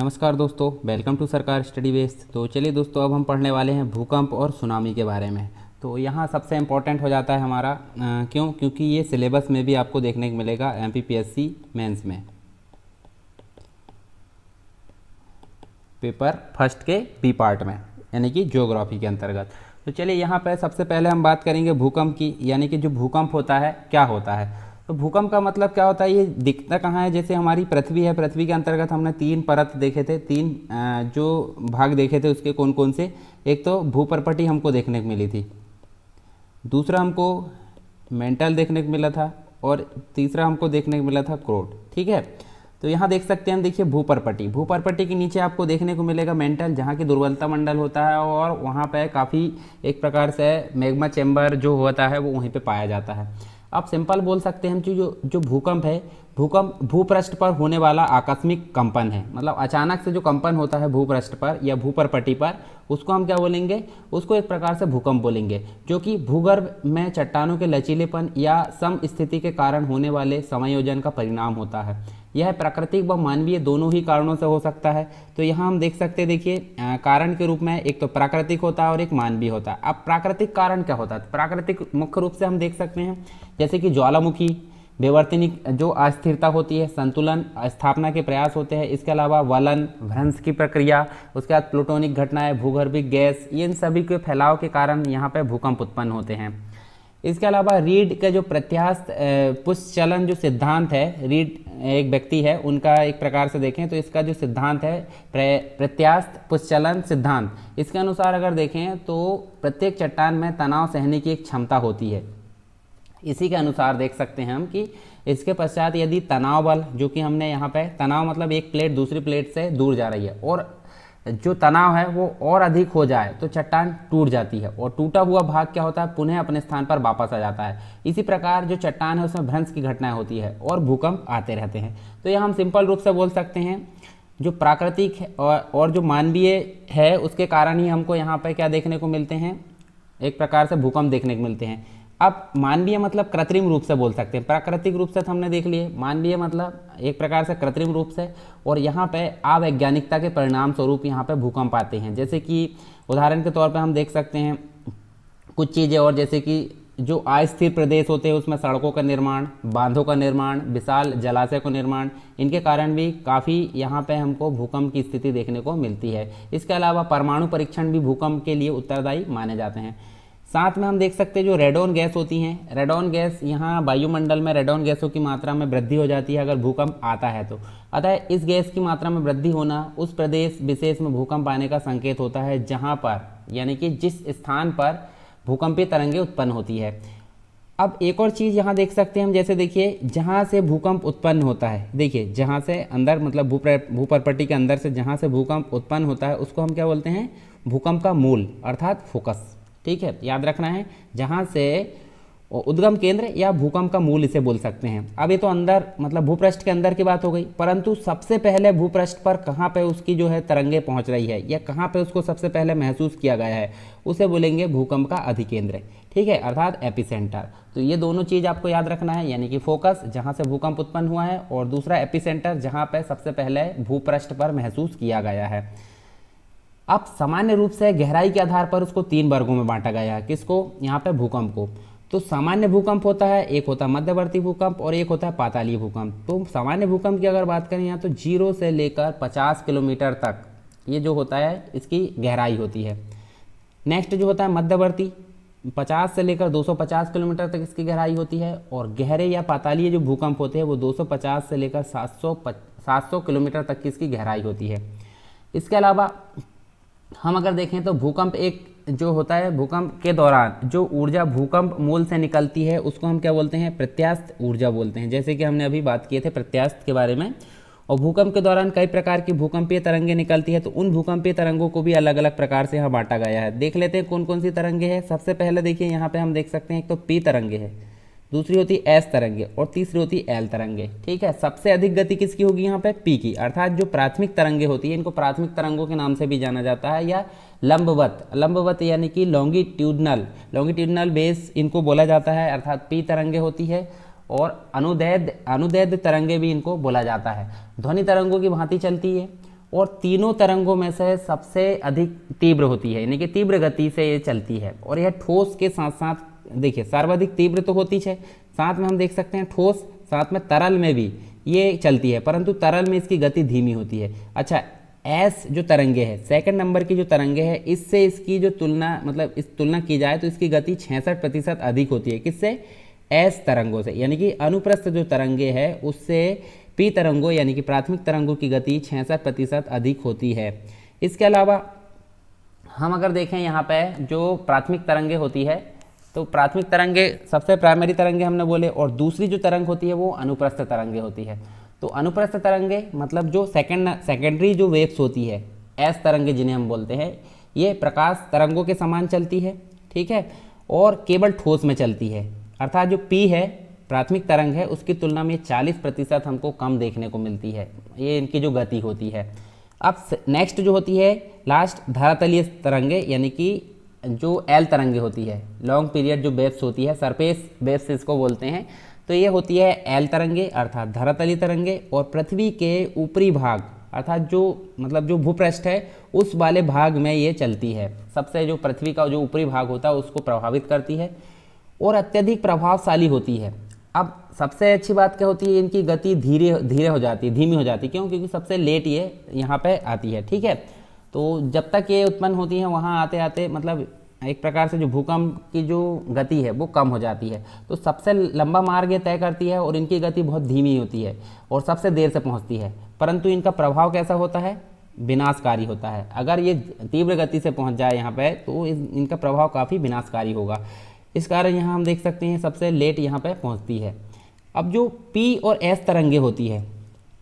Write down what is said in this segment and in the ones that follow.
नमस्कार दोस्तों welcome to Sarkar study base तो चलिए दोस्तों अब हम पढ़ने वाले हैं भूकंप और सुनामी के बारे में तो यहाँ सबसे इम्पोर्टेंट हो जाता है हमारा आ, क्यों क्योंकि ये सिलेबस में भी आपको देखने को मिलेगा एम पी पी में पेपर फर्स्ट के बी पार्ट में यानी कि ज्योग्राफी के अंतर्गत तो चलिए यहाँ पर सबसे पहले हम बात करेंगे भूकंप की यानी कि जो भूकंप होता है क्या होता है तो भूकंप का मतलब क्या होता है ये दिखता कहाँ है जैसे हमारी पृथ्वी है पृथ्वी के अंतर्गत हमने तीन परत देखे थे तीन जो भाग देखे थे उसके कौन कौन से एक तो भूपरपटी हमको देखने को मिली थी दूसरा हमको मेंटल देखने को मिला था और तीसरा हमको देखने को मिला था क्रोट ठीक है तो यहाँ देख सकते हैं हम देखिए भूपरपट्टी भूपरपट्टी के नीचे आपको देखने को मिलेगा मेंटल जहाँ की दुर्बलता मंडल होता है और वहाँ पर काफ़ी एक प्रकार से मैग्मा चैम्बर जो होता है वो वहीं पर पाया जाता है आप सिंपल बोल सकते हैं कि जो जो भूकंप है भूकंप भूपृष्ठ पर होने वाला आकस्मिक कंपन है मतलब अचानक से जो कंपन होता है भूपृष्ठ पर या भूपरपट्टी पर उसको हम क्या बोलेंगे उसको एक प्रकार से भूकंप बोलेंगे जो कि भूगर्भ में चट्टानों के लचीलेपन या सम स्थिति के कारण होने वाले समायोजन का परिणाम होता है यह प्राकृतिक व मानवीय दोनों ही कारणों से हो सकता है तो यहाँ हम देख सकते हैं देखिए कारण के रूप में एक तो प्राकृतिक होता है और एक मानवीय होता है अब प्राकृतिक कारण क्या होता है तो प्राकृतिक मुख्य रूप से हम देख सकते हैं जैसे कि ज्वालामुखी व्यवर्तनिक जो अस्थिरता होती है संतुलन स्थापना के प्रयास होते हैं इसके अलावा वलन भ्रंश की प्रक्रिया उसके बाद प्लूटोनिक घटनाएं भूगर्भिक गैस इन सभी के फैलाव के कारण यहाँ पर भूकंप उत्पन्न होते हैं इसके अलावा रीड का जो प्रत्यास्थ पुष्चलन जो सिद्धांत है रीड एक व्यक्ति है उनका एक प्रकार से देखें तो इसका जो सिद्धांत है प्रत्यास्थ पुष्चलन सिद्धांत इसके अनुसार अगर देखें तो प्रत्येक चट्टान में तनाव सहने की एक क्षमता होती है इसी के अनुसार देख सकते हैं हम कि इसके पश्चात यदि तनाव बल जो कि हमने यहाँ पे तनाव मतलब एक प्लेट दूसरी प्लेट से दूर जा रही है और जो तनाव है वो और अधिक हो जाए तो चट्टान टूट जाती है और टूटा हुआ भाग क्या होता है पुनः अपने स्थान पर वापस आ जाता है इसी प्रकार जो चट्टान है उसमें भ्रंश की घटनाएं होती है और भूकंप आते रहते हैं तो यह हम सिंपल रूप से बोल सकते हैं जो प्राकृतिक और जो मानवीय है उसके कारण ही हमको यहाँ पर क्या देखने को मिलते हैं एक प्रकार से भूकंप देखने को मिलते हैं अब मानवीय मतलब कृत्रिम रूप से बोल सकते हैं प्राकृतिक रूप से तो हमने देख लिए मानवीय मतलब एक प्रकार से कृत्रिम रूप से और यहाँ पे अवैज्ञानिकता के परिणाम स्वरूप यहाँ पे भूकंप आते हैं जैसे कि उदाहरण के तौर पे हम देख सकते हैं कुछ चीज़ें और जैसे कि जो अस्थिर प्रदेश होते हैं उसमें सड़कों का निर्माण बांधों का निर्माण विशाल जलाशय का निर्माण इनके कारण भी काफ़ी यहाँ पे हमको भूकंप की स्थिति देखने को मिलती है इसके अलावा परमाणु परीक्षण भी भूकंप के लिए उत्तरदायी माने जाते हैं साथ में हम देख सकते हैं जो रेडोन गैस होती हैं रेडोन गैस यहाँ वायुमंडल में रेडोन गैसों की मात्रा में वृद्धि हो जाती है अगर भूकंप आता है तो अतः इस गैस की मात्रा में वृद्धि होना उस प्रदेश विशेष में भूकंप आने का संकेत होता है जहाँ पर यानी कि जिस स्थान पर भूकंपीय तरंगे उत्पन्न होती है अब एक और चीज़ यहाँ देख सकते हैं हम जैसे देखिए जहाँ से भूकंप उत्पन्न होता है देखिए जहाँ से अंदर मतलब भूपरपट्टी के अंदर से जहाँ से भूकंप उत्पन्न होता है उसको हम क्या बोलते हैं भूकंप का मूल अर्थात फोकस ठीक है याद रखना है जहाँ से उद्गम केंद्र या भूकंप का मूल इसे बोल सकते हैं अब ये तो अंदर मतलब भूपृष्ठ के अंदर की बात हो गई परंतु सबसे पहले भूपृष्ठ पर कहाँ पे उसकी जो है तरंगे पहुँच रही है या कहाँ पे उसको सबसे पहले महसूस किया गया है उसे बोलेंगे भूकंप का अधिकेंद्र ठीक है अर्थात एपिसेंटर तो ये दोनों चीज़ आपको याद रखना है यानी कि फोकस जहाँ से भूकंप उत्पन्न हुआ है और दूसरा एपिसेंटर जहाँ पर सबसे पहले भूपृष्ठ पर महसूस किया गया है अब सामान्य रूप से गहराई के आधार पर उसको तीन वर्गों में बांटा गया है किसको यहाँ पे भूकंप को तो सामान्य भूकंप होता है एक होता है मध्यवर्ती भूकंप और एक होता है पातालीय भूकंप तो सामान्य भूकंप की अगर बात करें यहाँ तो जीरो से लेकर पचास किलोमीटर तक ये जो होता है इसकी गहराई होती है नेक्स्ट जो होता है मध्यवर्ती 50 से लेकर 250 किलोमीटर तक इसकी गहराई होती है और गहरे या पातालीय जो भूकंप होते हैं वो 250 से लेकर 700 700 किलोमीटर तक की इसकी गहराई होती है इसके अलावा हम अगर देखें तो भूकंप एक जो होता है भूकंप के दौरान जो ऊर्जा भूकंप मूल से निकलती है उसको हम क्या बोलते हैं प्रत्यास्त ऊर्जा बोलते हैं जैसे कि हमने अभी बात किए थे प्रत्यास्त के बारे में और भूकंप के दौरान कई प्रकार की भूकंपीय तरंगे निकलती है तो उन भूकंपीय तरंगों को भी अलग अलग प्रकार से यहाँ बांटा गया है देख लेते हैं कौन कौन सी तरंगे हैं सबसे पहले देखिए यहाँ पर हम देख सकते हैं एक तो पी तरंगे हैं दूसरी होती है एस तरंगे और तीसरी होती है एल तरंगे ठीक है सबसे अधिक गति किसकी होगी यहाँ पे पी की अर्थात जो प्राथमिक तरंगे होती है इनको प्राथमिक तरंगों के नाम से भी जाना जाता है या लंबवत लंबवत यानी कि लॉन्गिट्यूडनल लॉन्गिट्यूडनल बेस इनको बोला जाता है अर्थात पी तरंगे होती है और अनुदैद अनुदैद तरंगे भी इनको बोला जाता है ध्वनि तरंगों की भांति चलती है और तीनों तरंगों में से सबसे अधिक तीव्र होती है यानी कि तीव्र गति से ये चलती है और यह ठोस के साथ साथ देखिए सर्वाधिक तीव्र तो होती है साथ में हम देख सकते हैं ठोस साथ में तरल में भी ये चलती है परंतु तरल में इसकी गति धीमी होती है अच्छा एस जो तरंगे हैं सेकंड नंबर की जो तरंगे हैं इससे इसकी जो तुलना मतलब इस तुलना की जाए तो इसकी गति छसठ प्रतिशत अधिक होती है किससे एस तरंगों से यानी कि अनुप्रस्थ जो तरंगे हैं उससे पी तरंगों यानी कि प्राथमिक तरंगों की गति छसठ प्रतिशत अधिक होती है इसके अलावा हम अगर देखें यहाँ पर जो प्राथमिक तरंगे होती है तो प्राथमिक तरंगे सबसे प्राइमरी तरंगे हमने बोले और दूसरी जो तरंग होती है वो अनुप्रस्थ तरंगे होती है तो अनुप्रस्थ तरंगे मतलब जो सेकेंड सेकेंडरी जो वेव्स होती है एस तरंगे जिन्हें हम बोलते हैं ये प्रकाश तरंगों के समान चलती है ठीक है और केवल ठोस में चलती है अर्थात जो पी है प्राथमिक तरंग है उसकी तुलना में 40 प्रतिशत हमको कम देखने को मिलती है ये इनकी जो गति होती है अब नेक्स्ट जो होती है लास्ट धरातलीय तरंगे यानी कि जो एल तरंगे होती है लॉन्ग पीरियड जो वेव्स होती है सरफेस वेव्स इसको बोलते हैं तो ये होती है एल तरंगे अर्थात धरातली तरंगे और पृथ्वी के ऊपरी भाग अर्थात जो मतलब जो भूपृष्ठ है उस वाले भाग में ये चलती है सबसे जो पृथ्वी का जो ऊपरी भाग होता है उसको प्रभावित करती है और अत्यधिक प्रभावशाली होती है अब सबसे अच्छी बात क्या होती है इनकी गति धीरे धीरे हो जाती है धीमी हो जाती है क्यों क्योंकि सबसे लेट ये यहाँ पर आती है ठीक है तो जब तक ये उत्पन्न होती हैं वहाँ आते आते मतलब एक प्रकार से जो भूकंप की जो गति है वो कम हो जाती है तो सबसे लंबा मार्ग ये तय करती है और इनकी गति बहुत धीमी होती है और सबसे देर से पहुँचती है परंतु इनका प्रभाव कैसा होता है विनाशकारी होता है अगर ये तीव्र गति से पहुँच जाए यहाँ पर तो इनका प्रभाव काफ़ी विनाशकारी होगा इस कारण यहाँ हम देख सकते हैं सबसे लेट यहाँ पर पहुँचती है अब जो पी और एस तरंगे होती है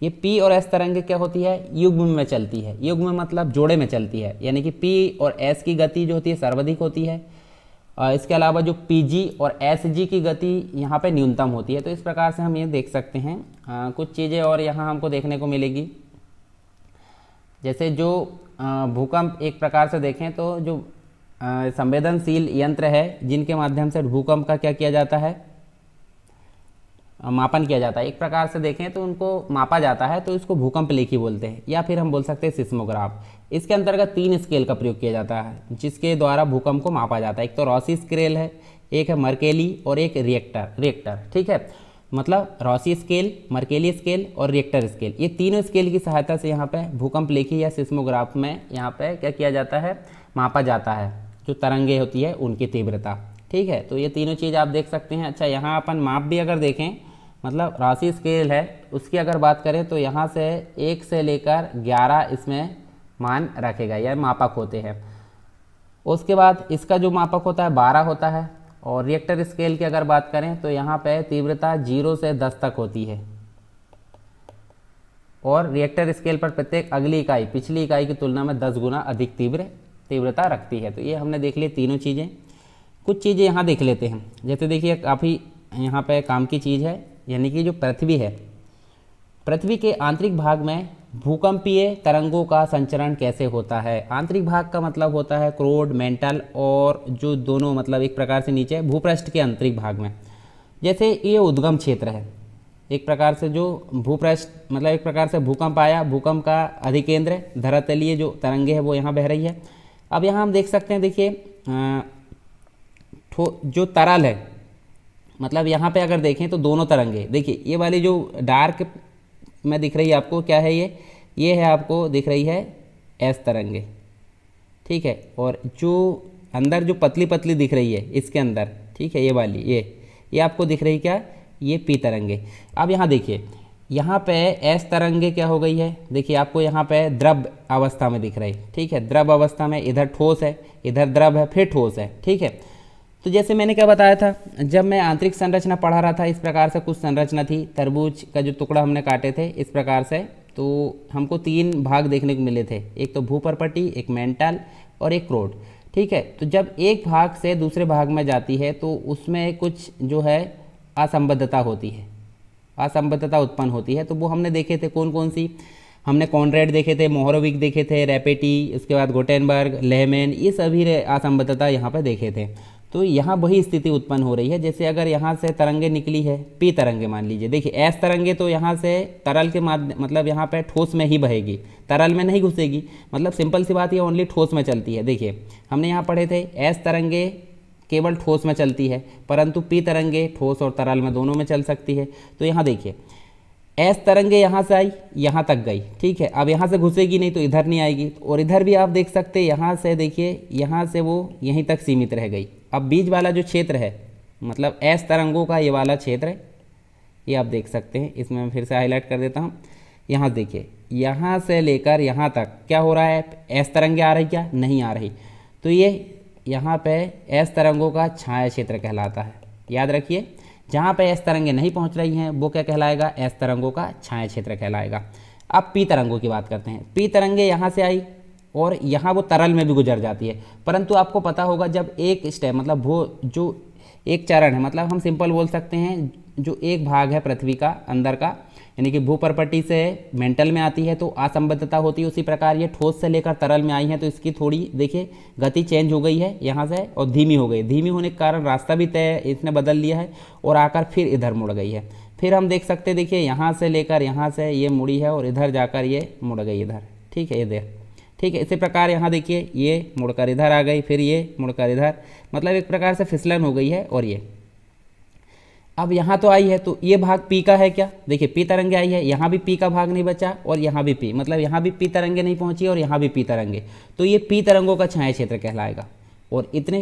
ये पी और एस तरंग क्या होती है युग्म में चलती है युग्म में मतलब जोड़े में चलती है यानी कि पी और एस की गति जो होती है सर्वाधिक होती है और इसके अलावा जो पी और एस की गति यहाँ पे न्यूनतम होती है तो इस प्रकार से हम ये देख सकते हैं आ, कुछ चीज़ें और यहाँ हमको देखने को मिलेगी जैसे जो भूकंप एक प्रकार से देखें तो जो संवेदनशील यंत्र है जिनके माध्यम से भूकंप का क्या किया जाता है मापन किया जाता है एक प्रकार से देखें तो उनको मापा जाता है तो इसको भूकंप लेखी बोलते हैं या फिर हम बोल सकते हैं सिस्मोग्राफ इसके अंतर्गत तीन स्केल का प्रयोग किया जाता है जिसके द्वारा भूकंप को मापा जाता है एक तो रॉसी स्केल है एक है मर्केली और एक रिएक्टर रिएक्टर ठीक है मतलब रॉसी स्केल मर्केली स्केल और रिएक्टर स्केल ये तीनों स्केल की सहायता से यहाँ पर भूकंप लेखी या सिस्मोग्राफ में यहाँ पर क्या किया जाता है मापा जाता है जो तरंगे होती है उनकी तीव्रता ठीक है तो ये तीनों चीज़ आप देख सकते हैं अच्छा यहाँ अपन माप भी अगर देखें मतलब राशि स्केल है उसकी अगर बात करें तो यहाँ से एक से लेकर ग्यारह इसमें मान रखेगा या मापक होते हैं उसके बाद इसका जो मापक होता है बारह होता है और रिएक्टर स्केल की अगर बात करें तो यहाँ पे तीव्रता जीरो से दस तक होती है और रिएक्टर स्केल पर प्रत्येक अगली इकाई पिछली इकाई की तुलना में दस गुना अधिक तीव्र तीव्रता रखती है तो ये हमने देख ली तीनों चीज़ें कुछ चीज़ें यहाँ देख लेते हैं जैसे देखिए काफ़ी यहाँ पे काम की चीज़ है यानी कि जो पृथ्वी है पृथ्वी के आंतरिक भाग में भूकंपीय तरंगों का संचरण कैसे होता है आंतरिक भाग का मतलब होता है क्रोड मेंटल और जो दोनों मतलब एक प्रकार से नीचे भूपृष्ठ के आंतरिक भाग में जैसे ये उद्गम क्षेत्र है एक प्रकार से जो भूपृष्ठ मतलब एक प्रकार से भूकंप आया भूकंप का अधिकेंद्र धरातलीय जो तरंगे है वो यहाँ बह रही है अब यहाँ हम देख सकते हैं देखिए जो तरल है मतलब यहाँ पे अगर देखें तो दोनों तरंगे देखिए ये वाली जो डार्क में दिख रही है आपको क्या है ये ये है आपको दिख रही है एस तरंगे ठीक है और जो अंदर जो पतली पतली दिख रही है इसके अंदर ठीक है ये वाली ये ये आपको दिख रही क्या ये पी तरंगे अब यहाँ देखिए यहाँ पे एस तरंगे क्या हो गई है देखिए आपको यहाँ पे द्रव अवस्था में दिख रही है ठीक है द्रव अवस्था में इधर ठोस है इधर द्रव है फिर ठोस है ठीक है तो जैसे मैंने क्या बताया था जब मैं आंतरिक संरचना पढ़ा रहा था इस प्रकार से कुछ संरचना थी तरबूज का जो टुकड़ा हमने काटे थे इस प्रकार से तो हमको तीन भाग देखने को मिले थे एक तो भूपरपटी एक मेंटल और एक क्रोड ठीक है तो जब एक भाग से दूसरे भाग में जाती है तो उसमें कुछ जो है असंबद्धता होती है असंबद्धता उत्पन्न होती है तो वो हमने देखे थे कौन कौन सी हमने कॉन्ड्रेड देखे थे मोहरोविक देखे थे रेपेटी उसके बाद गोटेनबर्ग लेहमेन ये सभी असंबद्धता यहाँ पर देखे थे तो यहाँ वही स्थिति उत्पन्न हो रही है जैसे अगर यहाँ से तरंगे निकली है पी तरंगे मान लीजिए देखिए एस तरंगे तो यहाँ से तरल के माध्यम मतलब यहाँ पर ठोस में ही बहेगी तरल में नहीं घुसेगी मतलब सिंपल सी बात यह ओनली ठोस में चलती है देखिए हमने यहाँ पढ़े थे एस तरंगे केवल ठोस में चलती है परंतु पी तरंगे ठोस और तरल में दोनों में चल सकती है तो यहाँ देखिए एस तरंगे यहाँ से आई यहाँ तक गई ठीक है अब यहाँ से घुसेगी नहीं तो इधर नहीं आएगी और इधर भी आप देख सकते हैं यहाँ से देखिए यहाँ से वो यहीं तक सीमित रह गई अब बीच वाला जो क्षेत्र है मतलब एस तरंगों का ये वाला क्षेत्र है ये आप देख सकते हैं इसमें मैं फिर से हाईलाइट कर देता हूँ यहाँ देखिए यहाँ से लेकर यहाँ तक क्या हो रहा है एस तरंगे आ रही क्या नहीं आ रही तो ये यहाँ पे एस तरंगों का छाया क्षेत्र कहलाता है याद रखिए जहाँ पे एस तरंगे नहीं पहुँच रही हैं वो क्या कहलाएगा एस तरंगों का छाया क्षेत्र कहलाएगा अब पी तरंगों की बात करते हैं पी तरंगे यहाँ से आई और यहाँ वो तरल में भी गुजर जाती है परंतु आपको पता होगा जब एक स्टेप मतलब वो जो एक चरण है मतलब हम सिंपल बोल सकते हैं जो एक भाग है पृथ्वी का अंदर का यानी कि भू प्रॉपर्टी से मेंटल में आती है तो असंबद्धता होती है उसी प्रकार ये ठोस से लेकर तरल में आई है तो इसकी थोड़ी देखिए गति चेंज हो गई है यहाँ से और धीमी हो गई धीमी होने के कारण रास्ता भी तय इसने बदल लिया है और आकर फिर इधर मुड़ गई है फिर हम देख सकते देखिए यहाँ से लेकर यहाँ से ये मुड़ी है और इधर जाकर ये मुड़ गई इधर ठीक है इधर ठीक है इसी प्रकार यहाँ देखिए ये मुड़कर इधर आ गई फिर ये मुड़कर इधर मतलब एक प्रकार से फिसलन हो गई है और ये अब यहाँ तो आई है तो ये भाग पी का है क्या देखिए पी तरंगे आई है यहाँ भी पी का भाग नहीं बचा और यहाँ भी पी मतलब यहाँ भी पी तरंगे नहीं पहुँची और यहाँ भी पी तरंगे तो ये पी तरंगों का छाया क्षेत्र कहलाएगा और इतने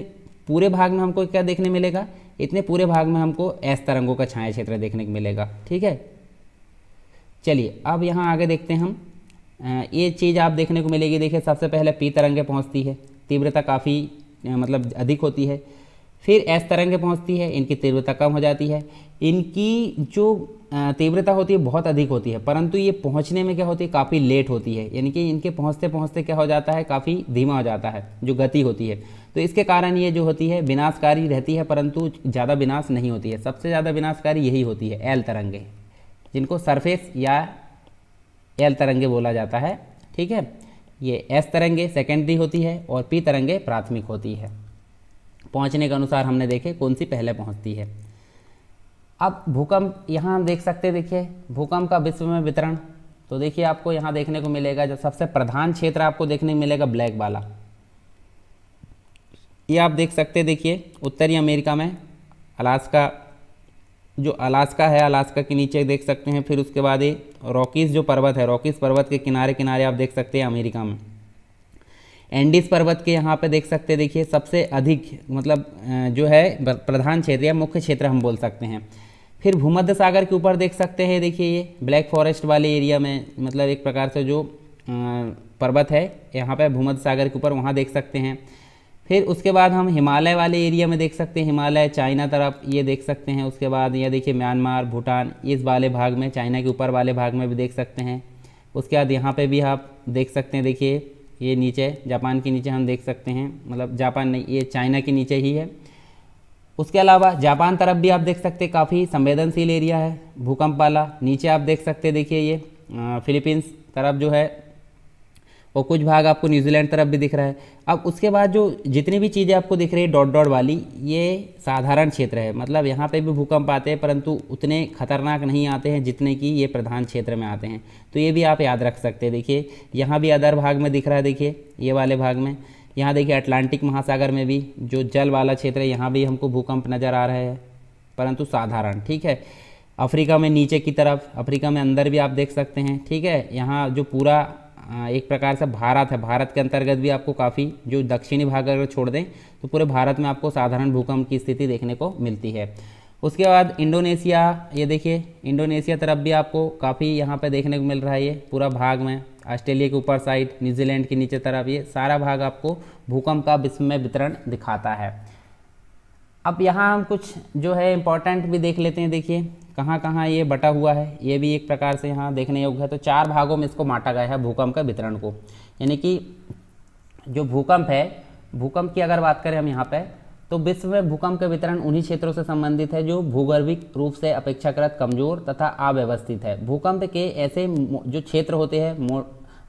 पूरे भाग में हमको क्या देखने मिलेगा इतने पूरे भाग में हमको एस तरंगों का छाया क्षेत्र देखने को मिलेगा ठीक है चलिए अब यहाँ आगे देखते हैं हम ये चीज़ आप देखने को मिलेगी देखिए सबसे पहले पी तरंगे पहुँचती है तीव्रता काफ़ी मतलब अधिक होती है फिर एस तरंगे पहुँचती है इनकी तीव्रता कम हो जाती है इनकी जो तीव्रता होती है बहुत अधिक होती है परंतु ये पहुंचने में क्या होती है काफ़ी लेट होती है यानी कि इनके पहुंचते पहुंचते क्या हो जाता है काफ़ी धीमा हो जाता है जो गति होती है तो इसके कारण ये जो होती है विनाशकारी रहती है परंतु ज़्यादा विनाश नहीं होती है सबसे ज़्यादा विनाशकारी यही होती है एल तरंगे जिनको सरफेस या एल तरंगे बोला जाता है ठीक है ये एस तरंगे सेकेंडरी होती है और पी तरंगे प्राथमिक होती है पहुंचने के अनुसार हमने देखे कौन सी पहले पहुंचती है अब भूकंप यहाँ देख सकते देखिए भूकंप का विश्व में वितरण तो देखिए आपको यहाँ देखने को मिलेगा जो सबसे प्रधान क्षेत्र आपको देखने को मिलेगा ब्लैक वाला ये आप देख सकते देखिए उत्तरी अमेरिका में अलास्का जो अलास्का है अलास्का के नीचे देख सकते हैं फिर उसके बाद ये रॉकीज़ जो पर्वत है रॉकीज़ पर्वत के किनारे किनारे आप देख सकते हैं अमेरिका में एंडीज पर्वत के यहाँ पे देख सकते हैं देखिए सबसे अधिक मतलब जो है प्रधान क्षेत्र या मुख्य क्षेत्र हम बोल सकते हैं फिर भूमध्य सागर के ऊपर देख सकते हैं देखिए ये ब्लैक फॉरेस्ट वाले एरिया में मतलब एक प्रकार से जो पर्वत है यहाँ पर भूमध्य सागर के ऊपर वहाँ देख सकते हैं फिर उसके बाद हम हिमालय वाले एरिया में देख सकते हैं हिमालय चाइना तरफ ये देख सकते हैं उसके बाद यह देखिए म्यांमार भूटान इस वाले भाग में चाइना के ऊपर वाले भाग में भी देख सकते हैं उसके बाद यहाँ पे भी आप देख सकते हैं देखिए ये नीचे जापान के नीचे हम देख सकते हैं मतलब जापान नहीं ये चाइना के नीचे ही है उसके अलावा जापान तरफ भी आप देख सकते हैं काफ़ी संवेदनशील एरिया है भूकंप वाला नीचे आप देख सकते देखिए ये फिलीपींस तरफ जो है और कुछ भाग आपको न्यूजीलैंड तरफ भी दिख रहा है अब उसके बाद जो जितनी भी चीज़ें आपको दिख रही है डॉट डॉट वाली ये साधारण क्षेत्र है मतलब यहाँ पे भी भूकंप आते हैं परंतु उतने खतरनाक नहीं आते हैं जितने कि ये प्रधान क्षेत्र में आते हैं तो ये भी आप याद रख सकते हैं देखिए यहाँ भी अदर भाग में दिख रहा है देखिए ये वाले भाग में यहाँ देखिए अटलांटिक महासागर में भी जो जल वाला क्षेत्र है यहाँ भी हमको भूकंप नज़र आ रहा है परंतु साधारण ठीक है अफ्रीका में नीचे की तरफ अफ्रीका में अंदर भी आप देख सकते हैं ठीक है यहाँ जो पूरा एक प्रकार से भारत है भारत के अंतर्गत भी आपको काफ़ी जो दक्षिणी भाग अगर छोड़ दें तो पूरे भारत में आपको साधारण भूकंप की स्थिति देखने को मिलती है उसके बाद इंडोनेशिया ये देखिए इंडोनेशिया तरफ भी आपको काफ़ी यहाँ पर देखने को मिल रहा है ये पूरा भाग में ऑस्ट्रेलिया के ऊपर साइड न्यूजीलैंड के नीचे तरफ ये सारा भाग आपको भूकंप का विस्मय वितरण दिखाता है अब यहाँ हम कुछ जो है इम्पोर्टेंट भी देख लेते हैं देखिए कहाँ कहाँ ये बटा हुआ है ये भी एक प्रकार से यहाँ देखने योग्य है तो चार भागों में इसको माटा गया है भूकंप का वितरण को यानी कि जो भूकंप है भूकंप की अगर बात करें हम यहाँ पर तो विश्व में भूकंप का वितरण उन्हीं क्षेत्रों से संबंधित है जो भूगर्भिक रूप से अपेक्षाकृत कमजोर तथा अव्यवस्थित है भूकंप के ऐसे जो क्षेत्र होते हैं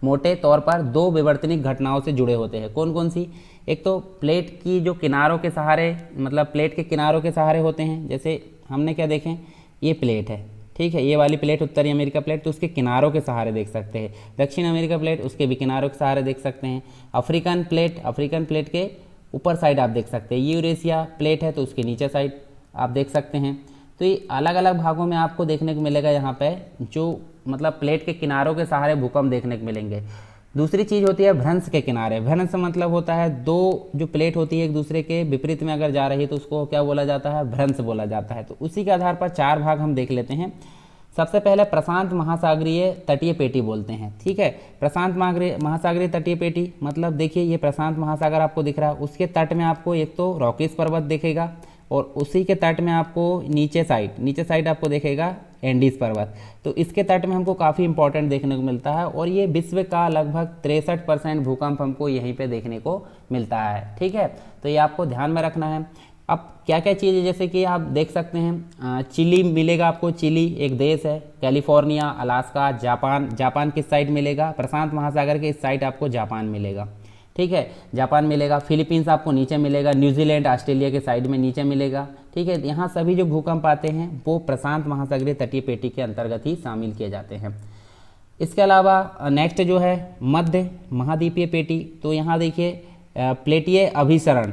मोटे तौर पर दो विवर्तनिक घटनाओं से जुड़े होते हैं कौन कौन सी एक तो प्लेट की जो किनारों के सहारे मतलब प्लेट के किनारों के सहारे होते हैं जैसे हमने क्या देखें ये प्लेट है ठीक है ये वाली प्लेट उत्तरी अमेरिका प्लेट तो उसके किनारों के सहारे देख सकते हैं दक्षिण अमेरिका प्लेट उसके भी किनारों के सहारे देख सकते हैं अफ्रीकन प्लेट अफ्रीकन प्लेट के ऊपर साइड आप देख सकते हैं यूरेशिया प्लेट है तो उसके नीचे साइड आप देख सकते हैं तो ये अलग अलग भागों में आपको देखने को मिलेगा यहाँ पर जो मतलब प्लेट के किनारों के सहारे भूकंप देखने को मिलेंगे दूसरी चीज़ होती है भ्रंश के किनारे भ्रंश मतलब होता है दो जो प्लेट होती है एक दूसरे के विपरीत में अगर जा रही है तो उसको क्या बोला जाता है भ्रंश बोला जाता है तो उसी के आधार पर चार भाग हम देख लेते हैं सबसे पहले प्रशांत महासागरीय तटीय पेटी बोलते हैं ठीक है प्रशांत महागरी महासागरीय तटीय पेटी मतलब देखिए ये प्रशांत महासागर आपको दिख रहा है उसके तट में आपको एक तो रॉकीस पर्वत दिखेगा और उसी के तट में आपको नीचे साइड नीचे साइड आपको देखेगा एंडीज पर्वत तो इसके तट में हमको काफ़ी इंपॉर्टेंट देखने को मिलता है और ये विश्व का लगभग तिरसठ परसेंट भूकंप हमको यहीं पे देखने को मिलता है ठीक है तो ये आपको ध्यान में रखना है अब क्या क्या चीज़ें जैसे कि आप देख सकते हैं चिली मिलेगा आपको चिली एक देश है कैलिफोर्निया अलास्का जापान जापान किस साइड मिलेगा प्रशांत महासागर के इस साइड आपको जापान मिलेगा ठीक है जापान मिलेगा फिलीपींस आपको नीचे मिलेगा न्यूजीलैंड ऑस्ट्रेलिया के साइड में नीचे मिलेगा ठीक है यहाँ सभी जो भूकंप आते हैं वो प्रशांत महासागरीय तटीय पेटी के अंतर्गत ही शामिल किए जाते हैं इसके अलावा नेक्स्ट जो है मध्य महाद्वीपीय पेटी तो यहाँ देखिए प्लेटीय अभिसरण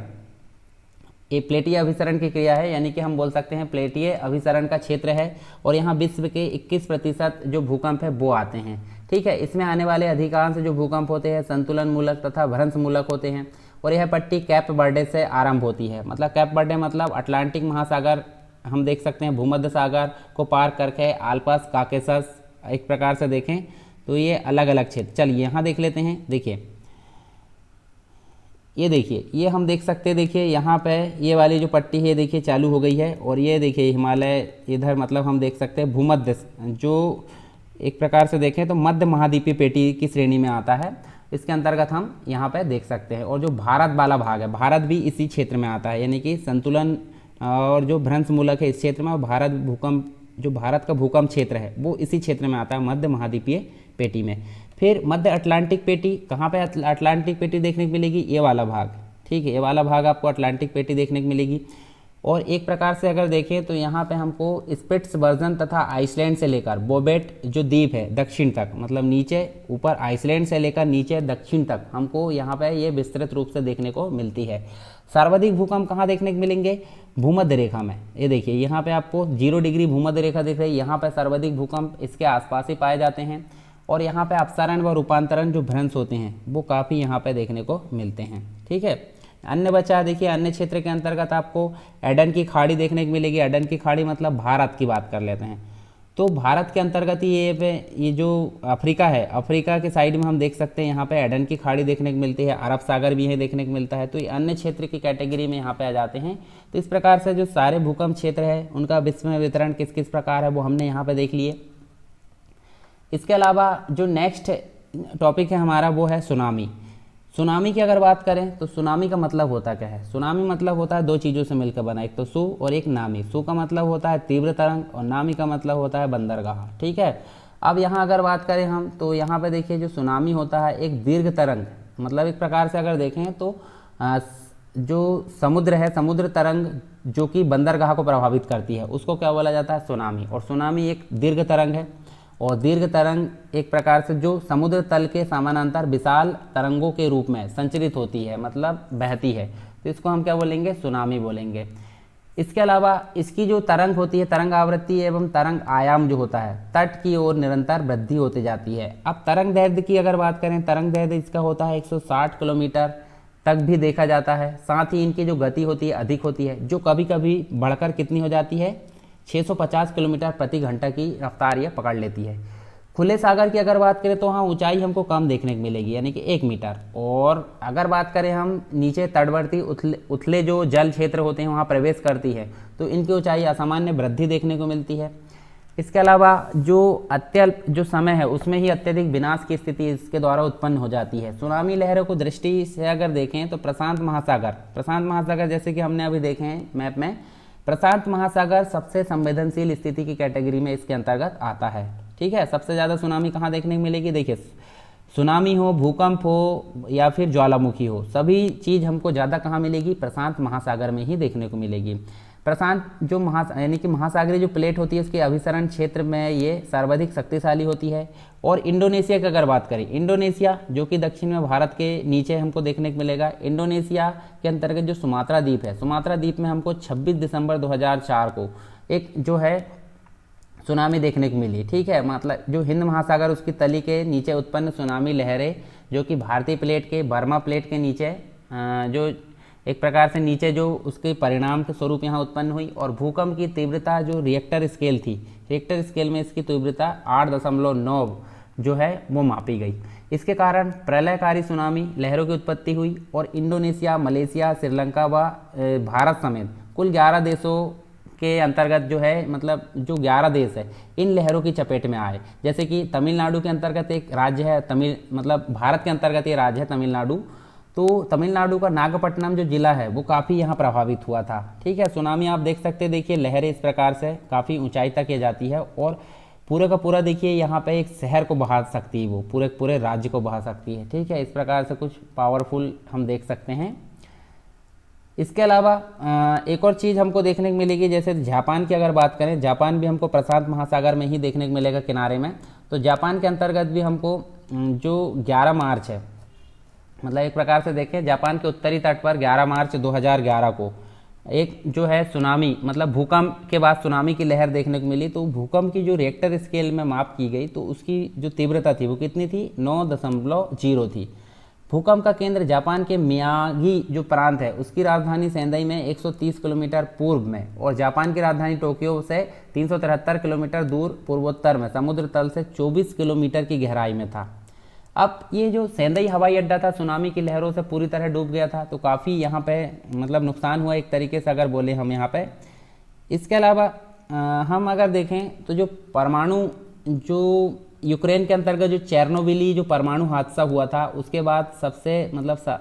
ये प्लेटीय अभिसरण की क्रिया है यानी कि हम बोल सकते हैं प्लेटीय अभिसरण का क्षेत्र है और यहाँ विश्व के 21 प्रतिशत जो भूकंप है वो आते हैं ठीक है इसमें आने वाले अधिकांश जो भूकंप होते हैं संतुलन मूलक तथा भ्रंश मूलक होते हैं और यह पट्टी कैप बर्डे से आरंभ होती है मतलब कैप बर्डे मतलब अटलांटिक महासागर हम देख सकते हैं भूमध्य सागर को पार करके आलपास काकेसस एक प्रकार से देखें तो ये अलग अलग क्षेत्र चलिए यहाँ देख लेते हैं देखिए ये देखिए ये हम देख सकते हैं देखिए यहाँ पे ये वाली जो पट्टी है देखिए चालू हो गई है और ये देखिए हिमालय इधर मतलब हम देख सकते हैं भूमध्य जो एक प्रकार से देखें तो मध्य महाद्वीपीय पेटी की श्रेणी में आता है इसके अंतर्गत हम यहाँ पर देख सकते हैं और जो भारत वाला भाग है भारत भी इसी क्षेत्र में आता है यानी कि संतुलन और जो भ्रंश मूलक है इस क्षेत्र में भारत भूकंप जो भारत का भूकंप क्षेत्र है वो इसी क्षेत्र में आता है मध्य महाद्वीपीय पेटी में फिर मध्य अटलांटिक पेटी कहाँ पर अटलांटिक पेटी देखने को मिलेगी ये वाला भाग ठीक है ये वाला भाग आपको अटलांटिक पेटी देखने को मिलेगी और एक प्रकार से अगर देखें तो यहाँ पे हमको स्पिट्स वर्जन तथा आइसलैंड से लेकर बोबेट जो द्वीप है दक्षिण तक मतलब नीचे ऊपर आइसलैंड से लेकर नीचे दक्षिण तक हमको यहाँ पे ये विस्तृत रूप से देखने को मिलती है सर्वाधिक भूकंप कहाँ देखने को मिलेंगे भूमध्य रेखा में ये देखिए यहाँ पर आपको जीरो डिग्री भूमध्य रेखा दिख रही है यहाँ पर सर्वाधिक भूकंप इसके आसपास ही पाए जाते हैं और यहाँ पर अपसारण व रूपांतरण जो भ्रंश होते हैं वो काफ़ी यहाँ पर देखने को मिलते हैं ठीक है अन्य बचा देखिए अन्य क्षेत्र के अंतर्गत आपको एडन की खाड़ी देखने को मिलेगी एडन की खाड़ी मतलब भारत की बात कर लेते हैं तो भारत के अंतर्गत ही ये ये जो अफ्रीका है अफ्रीका के साइड में हम देख सकते हैं यहाँ पे एडन की खाड़ी देखने को मिलती है अरब सागर भी है देखने को मिलता है तो ये अन्य क्षेत्र की कैटेगरी में यहाँ पे आ जाते हैं तो इस प्रकार से जो सारे भूकंप क्षेत्र है उनका विश्व में वितरण किस किस प्रकार है वो हमने यहाँ पर देख लिए इसके अलावा जो नेक्स्ट टॉपिक है हमारा वो है सुनामी सुनामी की अगर बात करें तो सुनामी का मतलब होता क्या है सुनामी मतलब होता है दो चीज़ों से मिलकर बना एक तो सु और एक नामी सु का मतलब होता है तीव्र तरंग और नामी का मतलब होता है बंदरगाह ठीक है अब यहाँ अगर बात करें हम तो यहाँ पर देखिए जो सुनामी होता है एक दीर्घ तरंग मतलब एक प्रकार से अगर देखें तो जो समुद्र है समुद्र तरंग जो कि बंदरगाह को प्रभावित करती है उसको क्या बोला जाता है सुनामी और सुनामी एक दीर्घ तरंग है और दीर्घ तरंग एक प्रकार से जो समुद्र तल के समानांतर विशाल तरंगों के रूप में संचरित होती है मतलब बहती है तो इसको हम क्या बोलेंगे सुनामी बोलेंगे इसके अलावा इसकी जो तरंग होती है तरंग आवृत्ति एवं तरंग आयाम जो होता है तट की ओर निरंतर वृद्धि होती जाती है अब तरंग दैर्ध्य की अगर बात करें तरंग दैर्ध्य इसका होता है 160 किलोमीटर तक भी देखा जाता है साथ ही इनकी जो गति होती है अधिक होती है जो कभी कभी बढ़कर कितनी हो जाती है 650 किलोमीटर प्रति घंटा की रफ्तार यह पकड़ लेती है खुले सागर की अगर बात करें तो हाँ ऊंचाई हमको कम देखने को मिलेगी यानी कि एक मीटर और अगर बात करें हम नीचे तटवर्ती उथले उथले जो जल क्षेत्र होते हैं वहाँ प्रवेश करती है तो इनकी ऊंचाई असामान्य वृद्धि देखने को मिलती है इसके अलावा जो अत्यल्प जो समय है उसमें ही अत्यधिक विनाश की स्थिति इसके द्वारा उत्पन्न हो जाती है सुनामी लहरों को दृष्टि से अगर देखें तो प्रशांत महासागर प्रशांत महासागर जैसे कि हमने अभी देखे हैं मैप में प्रशांत महासागर सबसे संवेदनशील स्थिति की कैटेगरी में इसके अंतर्गत आता है ठीक है सबसे ज़्यादा सुनामी कहाँ देखने को मिलेगी देखिए सुनामी हो भूकंप हो या फिर ज्वालामुखी हो सभी चीज़ हमको ज़्यादा कहाँ मिलेगी प्रशांत महासागर में ही देखने को मिलेगी प्रशांत जो महा यानी कि महासागरीय जो प्लेट होती है उसके अभिसरण क्षेत्र में ये सर्वाधिक शक्तिशाली होती है और इंडोनेशिया की अगर बात करें इंडोनेशिया जो कि दक्षिण में भारत के नीचे हमको देखने को मिलेगा इंडोनेशिया के अंतर्गत जो सुमात्रा द्वीप है सुमात्रा द्वीप में हमको 26 दिसंबर 2004 को एक जो है सुनामी देखने को मिली ठीक है मतलब जो हिंद महासागर उसकी तली के नीचे उत्पन्न सुनामी लहरें जो कि भारतीय प्लेट के बर्मा प्लेट के नीचे जो एक प्रकार से नीचे जो उसके परिणाम के स्वरूप यहाँ उत्पन्न हुई और भूकंप की तीव्रता जो रिएक्टर स्केल थी रिएक्टर स्केल में इसकी तीव्रता आठ दशमलव नौ जो है वो मापी गई इसके कारण प्रलयकारी सुनामी लहरों की उत्पत्ति हुई और इंडोनेशिया मलेशिया श्रीलंका व भारत समेत कुल ग्यारह देशों के अंतर्गत जो है मतलब जो 11 देश है इन लहरों की चपेट में आए जैसे कि तमिलनाडु के अंतर्गत एक राज्य है तमिल मतलब भारत के अंतर्गत ये राज्य है तमिलनाडु तो तमिलनाडु का नागपट्टनम जो जिला है वो काफ़ी यहाँ प्रभावित हुआ था ठीक है सुनामी आप देख सकते देखिए लहरें इस प्रकार से काफ़ी ऊंचाई तक ये जाती है और पूरे का पूरा देखिए यहाँ पे एक शहर को बहा सकती है वो पूरे पूरे राज्य को बहा सकती है ठीक है इस प्रकार से कुछ पावरफुल हम देख सकते हैं इसके अलावा एक और चीज़ हमको देखने को मिलेगी जैसे जापान की अगर बात करें जापान भी हमको प्रशांत महासागर में ही देखने को मिलेगा किनारे में तो जापान के अंतर्गत भी हमको जो 11 मार्च है मतलब एक प्रकार से देखें जापान के उत्तरी तट पर 11 मार्च 2011 को एक जो है सुनामी मतलब भूकंप के बाद सुनामी की लहर देखने को मिली तो भूकंप की जो रेक्टर स्केल में माप की गई तो उसकी जो तीव्रता थी वो कितनी थी नौ दशमलव जीरो थी भूकंप का केंद्र जापान के मियागी जो प्रांत है उसकी राजधानी सेंदई में 130 किलोमीटर पूर्व में और जापान की राजधानी टोक्यो से तीन किलोमीटर दूर पूर्वोत्तर में समुद्र तल से चौबीस किलोमीटर की गहराई में था अब ये जो सेंदई हवाई अड्डा था सुनामी की लहरों से पूरी तरह डूब गया था तो काफ़ी यहाँ पे मतलब नुकसान हुआ एक तरीके से अगर बोले हम यहाँ पे इसके अलावा हम अगर देखें तो जो परमाणु जो यूक्रेन के अंतर्गत जो चेरनोबिली जो परमाणु हादसा हुआ था उसके बाद सबसे मतलब सा,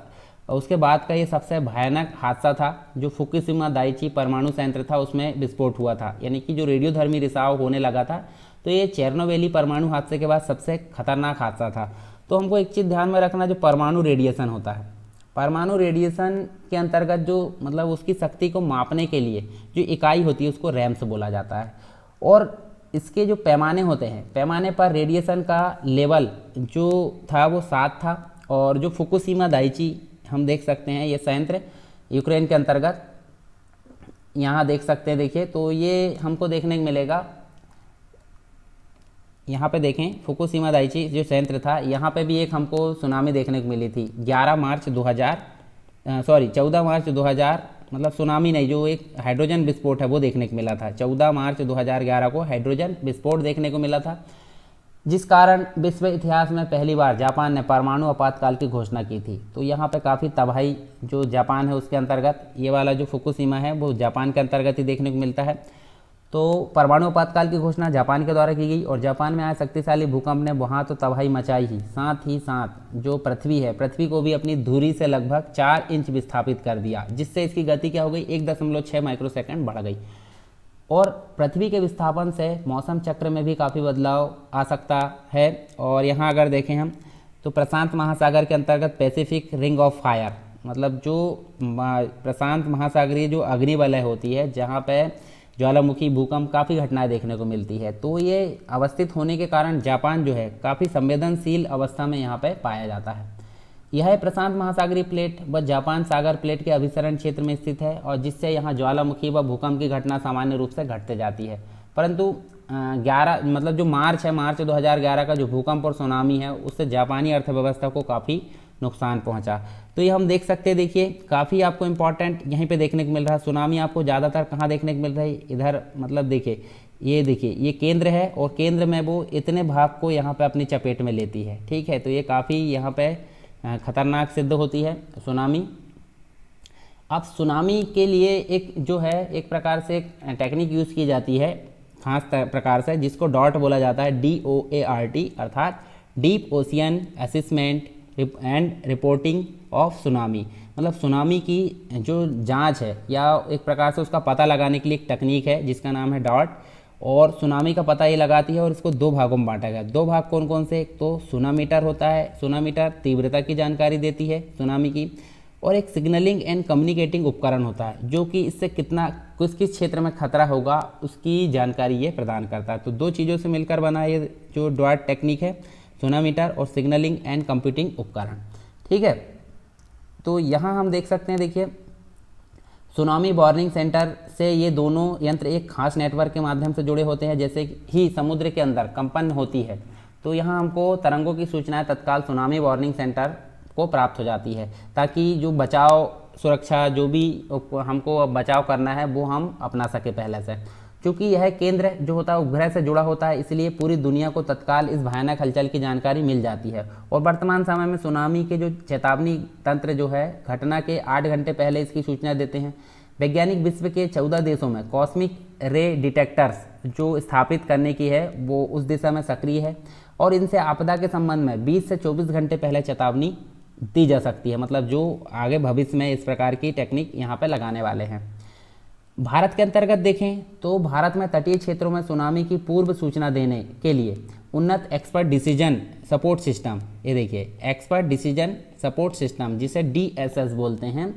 उसके बाद का ये सबसे भयानक हादसा था जो फुकुशिमा दाइची परमाणु संयंत्र था उसमें विस्फोट हुआ था यानी कि जो रेडियोधर्मी रिसाव होने लगा था तो ये चेरनोवेली परमाणु हादसे के बाद सबसे खतरनाक हादसा था तो हमको एक चीज़ ध्यान में रखना जो परमाणु रेडिएशन होता है परमाणु रेडिएशन के अंतर्गत जो मतलब उसकी शक्ति को मापने के लिए जो इकाई होती है उसको रैम्स बोला जाता है और इसके जो पैमाने होते हैं पैमाने पर रेडिएशन का लेवल जो था वो सात था और जो फुकुसीमा दाइची हम देख सकते हैं ये संयंत्र यूक्रेन के अंतर्गत यहाँ देख सकते हैं देखिए तो ये हमको देखने को मिलेगा यहाँ पे देखें फुकुशीमा दाइची जो संयंत्र था यहाँ पे भी एक हमको सुनामी देखने को मिली थी 11 मार्च 2000 सॉरी 14 मार्च 2000 मतलब सुनामी नहीं जो एक हाइड्रोजन विस्फोट है वो देखने को मिला था 14 मार्च 2011 को हाइड्रोजन विस्फोट देखने को मिला था जिस कारण विश्व इतिहास में पहली बार जापान ने परमाणु आपातकाल की घोषणा की थी तो यहाँ पर काफ़ी तबाही जो जापान है उसके अंतर्गत ये वाला जो फुकुशीमा है वो जापान के अंतर्गत ही देखने को मिलता है तो परमाणु आपातकाल की घोषणा जापान के द्वारा की गई और जापान में आए शक्तिशाली भूकंप ने वहाँ तो तबाही मचाई ही साथ ही साथ जो पृथ्वी है पृथ्वी को भी अपनी धुरी से लगभग चार इंच विस्थापित कर दिया जिससे इसकी गति क्या हो गई एक दशमलव छः माइक्रोसेकेंड बढ़ गई और पृथ्वी के विस्थापन से मौसम चक्र में भी काफ़ी बदलाव आ सकता है और यहाँ अगर देखें हम तो प्रशांत महासागर के अंतर्गत पैसिफिक रिंग ऑफ फायर मतलब जो प्रशांत महासागरीय जो अग्निवलय होती है जहाँ पर ज्वालामुखी भूकंप काफ़ी घटनाएं देखने को मिलती है तो ये अवस्थित होने के कारण जापान जो है काफ़ी संवेदनशील अवस्था में यहाँ पर पाया जाता है यह प्रशांत महासागरीय प्लेट व जापान सागर प्लेट के अभिसरण क्षेत्र में स्थित है और जिससे यहाँ ज्वालामुखी व भूकंप की घटना सामान्य रूप से घटते जाती है परंतु ग्यारह मतलब जो मार्च है मार्च 2011 का जो भूकंप और सुनामी है उससे जापानी अर्थव्यवस्था को काफ़ी नुकसान पहुंचा तो ये हम देख सकते हैं देखिए काफ़ी आपको इंपॉर्टेंट यहीं पे देखने को मिल रहा है सुनामी आपको ज़्यादातर कहाँ देखने को मिल रहा है इधर मतलब देखिए ये देखिए ये केंद्र है और केंद्र में वो इतने भाग को यहाँ पर अपनी चपेट में लेती है ठीक है तो ये काफ़ी यहाँ पर ख़तरनाक सिद्ध होती है सुनामी अब सुनामी के लिए एक जो है एक प्रकार से एक टेक्निक यूज़ की जाती है खास प्रकार से जिसको डॉट बोला जाता है D O A R T अर्थात deep ocean assessment and reporting of tsunami मतलब सुनामी की जो जांच है या एक प्रकार से उसका पता लगाने के लिए एक तकनीक है जिसका नाम है डॉट और सुनामी का पता ये लगाती है और इसको दो भागों में बांटा गया दो भाग कौन कौन से एक तो सुनामीटर होता है सुनामीटर तीव्रता की जानकारी देती है सुनामी की और एक सिग्नलिंग एंड कम्युनिकेटिंग उपकरण होता है जो कि इससे कितना किस किस क्षेत्र में खतरा होगा उसकी जानकारी ये प्रदान करता है तो दो चीज़ों से मिलकर बना ये जो डॉट टेक्निक है सोनामीटर और सिग्नलिंग एंड कंप्यूटिंग उपकरण ठीक है तो यहाँ हम देख सकते हैं देखिए सुनामी वार्निंग सेंटर से ये दोनों यंत्र एक खास नेटवर्क के माध्यम से जुड़े होते हैं जैसे ही समुद्र के अंदर कंपन होती है तो यहाँ हमको तरंगों की सूचनाएं तत्काल सुनामी वार्निंग सेंटर को प्राप्त हो जाती है ताकि जो बचाव सुरक्षा जो भी हमको बचाव करना है वो हम अपना सके पहले से क्योंकि यह केंद्र जो होता है उपग्रह से जुड़ा होता है इसलिए पूरी दुनिया को तत्काल इस भयानक हलचल की जानकारी मिल जाती है और वर्तमान समय में सुनामी के जो चेतावनी तंत्र जो है घटना के आठ घंटे पहले इसकी सूचना देते हैं वैज्ञानिक विश्व के चौदह देशों में कॉस्मिक रे डिटेक्टर्स जो स्थापित करने की है वो उस दिशा में सक्रिय है और इनसे आपदा के संबंध में 20 से 24 घंटे पहले चेतावनी दी जा सकती है मतलब जो आगे भविष्य में इस प्रकार की टेक्निक यहाँ पर लगाने वाले हैं भारत के अंतर्गत देखें तो भारत में तटीय क्षेत्रों में सुनामी की पूर्व सूचना देने के लिए उन्नत एक्सपर्ट डिसीजन सपोर्ट सिस्टम ये देखिए एक्सपर्ट डिसीजन सपोर्ट सिस्टम जिसे एस बोलते हैं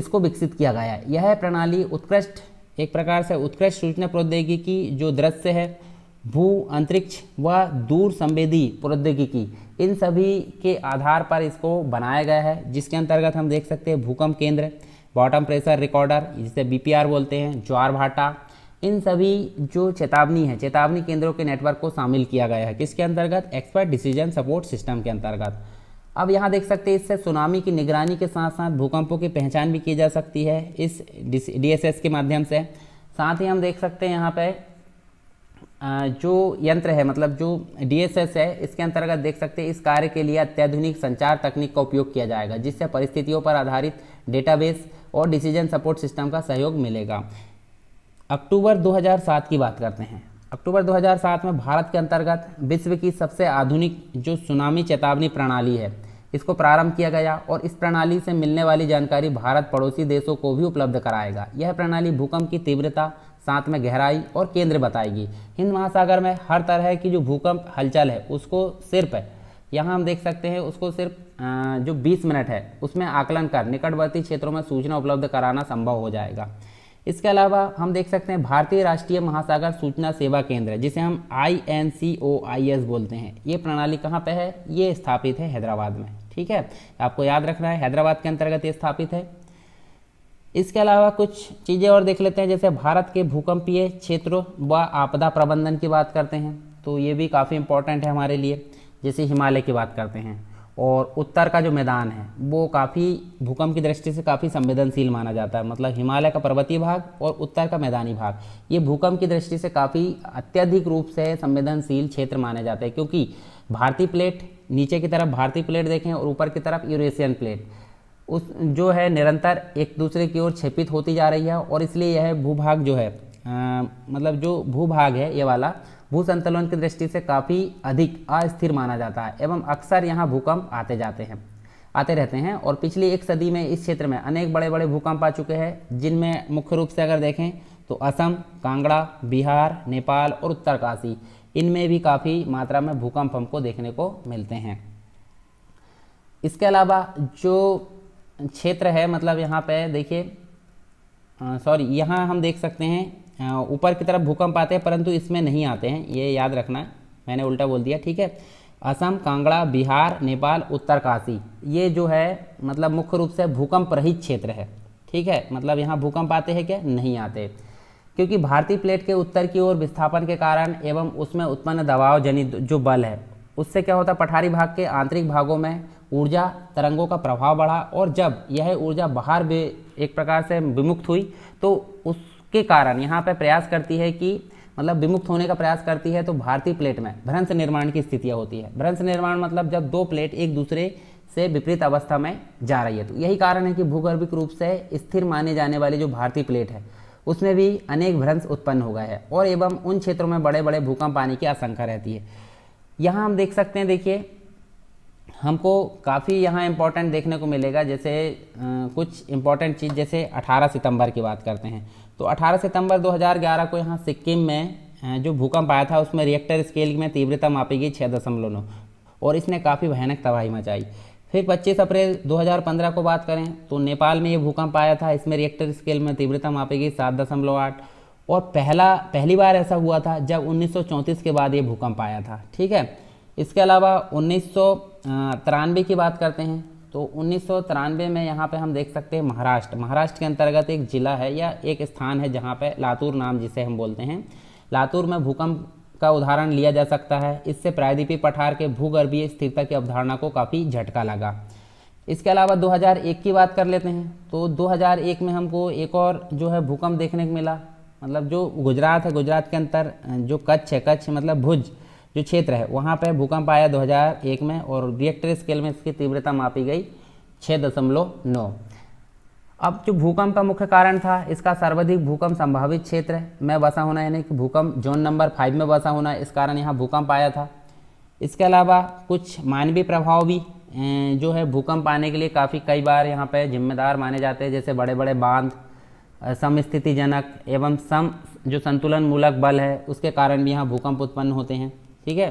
इसको विकसित किया गया है यह प्रणाली उत्कृष्ट एक प्रकार से उत्कृष्ट सूचना प्रौद्योगिकी जो दृश्य है भू अंतरिक्ष व दूर संवेदी प्रौद्योगिकी इन सभी के आधार पर इसको बनाया गया है जिसके अंतर्गत हम देख सकते हैं भूकंप केंद्र बॉटम प्रेशर रिकॉर्डर जिसे बीपीआर बोलते हैं ज्वार भाटा इन सभी जो चेतावनी है चेतावनी केंद्रों के नेटवर्क को शामिल किया गया है किसके अंतर्गत एक्सपर्ट डिसीजन सपोर्ट सिस्टम के अंतर्गत अब यहाँ देख सकते हैं इससे सुनामी की निगरानी के साथ साथ भूकंपों की पहचान भी की जा सकती है इस डीएसएस के माध्यम से साथ ही हम देख सकते हैं यहाँ पे जो यंत्र है मतलब जो डीएसएस है इसके अंतर्गत देख सकते हैं इस कार्य के लिए अत्याधुनिक संचार तकनीक का उपयोग किया जाएगा जिससे परिस्थितियों पर आधारित डेटाबेस और डिसीजन सपोर्ट सिस्टम का सहयोग मिलेगा अक्टूबर 2007 की बात करते हैं अक्टूबर 2007 में भारत के अंतर्गत विश्व की सबसे आधुनिक जो सुनामी चेतावनी प्रणाली है इसको प्रारंभ किया गया और इस प्रणाली से मिलने वाली जानकारी भारत पड़ोसी देशों को भी उपलब्ध कराएगा यह प्रणाली भूकंप की तीव्रता साथ में गहराई और केंद्र बताएगी हिंद महासागर में हर तरह की जो भूकंप हलचल है उसको सिर्फ यहाँ हम देख सकते हैं उसको सिर्फ जो 20 मिनट है उसमें आकलन कर निकटवर्ती क्षेत्रों में सूचना उपलब्ध कराना संभव हो जाएगा इसके अलावा हम देख सकते हैं भारतीय राष्ट्रीय महासागर सूचना सेवा केंद्र जिसे हम I N C O I S बोलते हैं ये प्रणाली कहाँ पर है ये स्थापित है हैदराबाद में ठीक है आपको याद रखना है हैदराबाद के अंतर्गत ये स्थापित है इसके अलावा कुछ चीज़ें और देख लेते हैं जैसे भारत के भूकंपीय क्षेत्रों व आपदा प्रबंधन की बात करते हैं तो ये भी काफ़ी इंपॉर्टेंट है हमारे लिए जैसे हिमालय की बात करते हैं और उत्तर का जो मैदान है वो काफ़ी भूकंप की दृष्टि से काफ़ी संवेदनशील माना जाता है मतलब हिमालय का पर्वतीय भाग और उत्तर का मैदानी भाग ये भूकंप की दृष्टि से काफ़ी अत्यधिक रूप से संवेदनशील क्षेत्र माने जाते हैं क्योंकि भारतीय प्लेट नीचे की तरफ भारतीय प्लेट देखें और ऊपर की तरफ यूरेशियन प्लेट उस जो है निरंतर एक दूसरे की ओर क्षेपित होती जा रही है और इसलिए यह भूभाग जो है आ, मतलब जो भूभाग है ये वाला भू संतुलन की दृष्टि से काफ़ी अधिक अस्थिर माना जाता है एवं अक्सर यहाँ भूकंप आते जाते हैं आते रहते हैं और पिछली एक सदी में इस क्षेत्र में अनेक बड़े बड़े भूकंप आ चुके हैं जिनमें मुख्य रूप से अगर देखें तो असम कांगड़ा बिहार नेपाल और उत्तरकाशी इनमें भी काफ़ी मात्रा में भूकंप हमको देखने को मिलते हैं इसके अलावा जो क्षेत्र है मतलब यहाँ पे देखिए सॉरी यहाँ हम देख सकते हैं ऊपर की तरफ भूकंप आते हैं परंतु इसमें नहीं आते हैं ये याद रखना मैंने उल्टा बोल दिया ठीक है असम कांगड़ा बिहार नेपाल उत्तरकाशी ये जो है मतलब मुख्य रूप से भूकंप रहित क्षेत्र है ठीक है मतलब यहाँ भूकंप आते हैं क्या नहीं आते क्योंकि भारतीय प्लेट के उत्तर की ओर विस्थापन के कारण एवं उसमें उत्पन्न दबाव जनित जो बल है उससे क्या होता है पठारी भाग के आंतरिक भागों में ऊर्जा तरंगों का प्रभाव बढ़ा और जब यह ऊर्जा बाहर भी एक प्रकार से विमुक्त हुई तो उस के कारण यहाँ पर प्रयास करती है कि मतलब विमुक्त होने का प्रयास करती है तो भारतीय प्लेट में भ्रंश निर्माण की स्थितियाँ होती है भ्रंश निर्माण मतलब जब दो प्लेट एक दूसरे से विपरीत अवस्था में जा रही है तो यही कारण है कि भूगर्भिक रूप से स्थिर माने जाने वाली जो भारतीय प्लेट है उसमें भी अनेक भ्रंश उत्पन्न हो गए हैं और एवं उन क्षेत्रों में बड़े बड़े भूकंप आने की आशंका रहती है यहाँ हम देख सकते हैं देखिए हमको काफ़ी यहाँ इम्पॉर्टेंट देखने को मिलेगा जैसे कुछ इम्पोर्टेंट चीज़ जैसे 18 सितंबर की बात करते हैं तो 18 सितंबर 2011 को यहाँ सिक्किम में जो भूकंप आया था उसमें रिएक्टर स्केल में तीव्रता मापी गई छः दशमलव नौ और इसने काफ़ी भयानक तबाही मचाई फिर 25 अप्रैल 2015 को बात करें तो नेपाल में ये भूकंप आया था इसमें रिएक्टर स्केल में तीव्रता मापी गई सात दशमलव आठ और पहला पहली बार ऐसा हुआ था जब उन्नीस के बाद ये भूकंप आया था ठीक है इसके अलावा उन्नीस की बात करते हैं तो उन्नीस में यहाँ पे हम देख सकते हैं महाराष्ट्र महाराष्ट्र के अंतर्गत एक ज़िला है या एक स्थान है जहाँ पे लातूर नाम जिसे हम बोलते हैं लातूर में भूकंप का उदाहरण लिया जा सकता है इससे प्रायद्वीपी पठार के भूगर्भीय स्थिरता की अवधारणा को काफ़ी झटका लगा इसके अलावा 2001 की बात कर लेते हैं तो 2001 में हमको एक और जो है भूकंप देखने को मिला मतलब जो गुजरात है गुजरात के अंतर जो कच्छ है कच्छ मतलब भुज जो क्षेत्र है वहाँ पर भूकंप आया 2001 में और रिएक्टर स्केल में इसकी तीव्रता मापी गई छः दशमलव नौ अब जो भूकंप का मुख्य कारण था इसका सर्वाधिक भूकंप संभावित क्षेत्र में बसा होना यानी कि भूकंप जोन नंबर फाइव में बसा होना इस कारण यहाँ भूकंप आया था इसके अलावा कुछ मानवीय प्रभाव भी जो है भूकंप आने के लिए काफ़ी कई बार यहाँ पर जिम्मेदार माने जाते हैं जैसे बड़े बड़े बांध समस्थितिजनक एवं सम जो संतुलन मूलक बल है उसके कारण भी यहाँ भूकंप उत्पन्न होते हैं ठीक है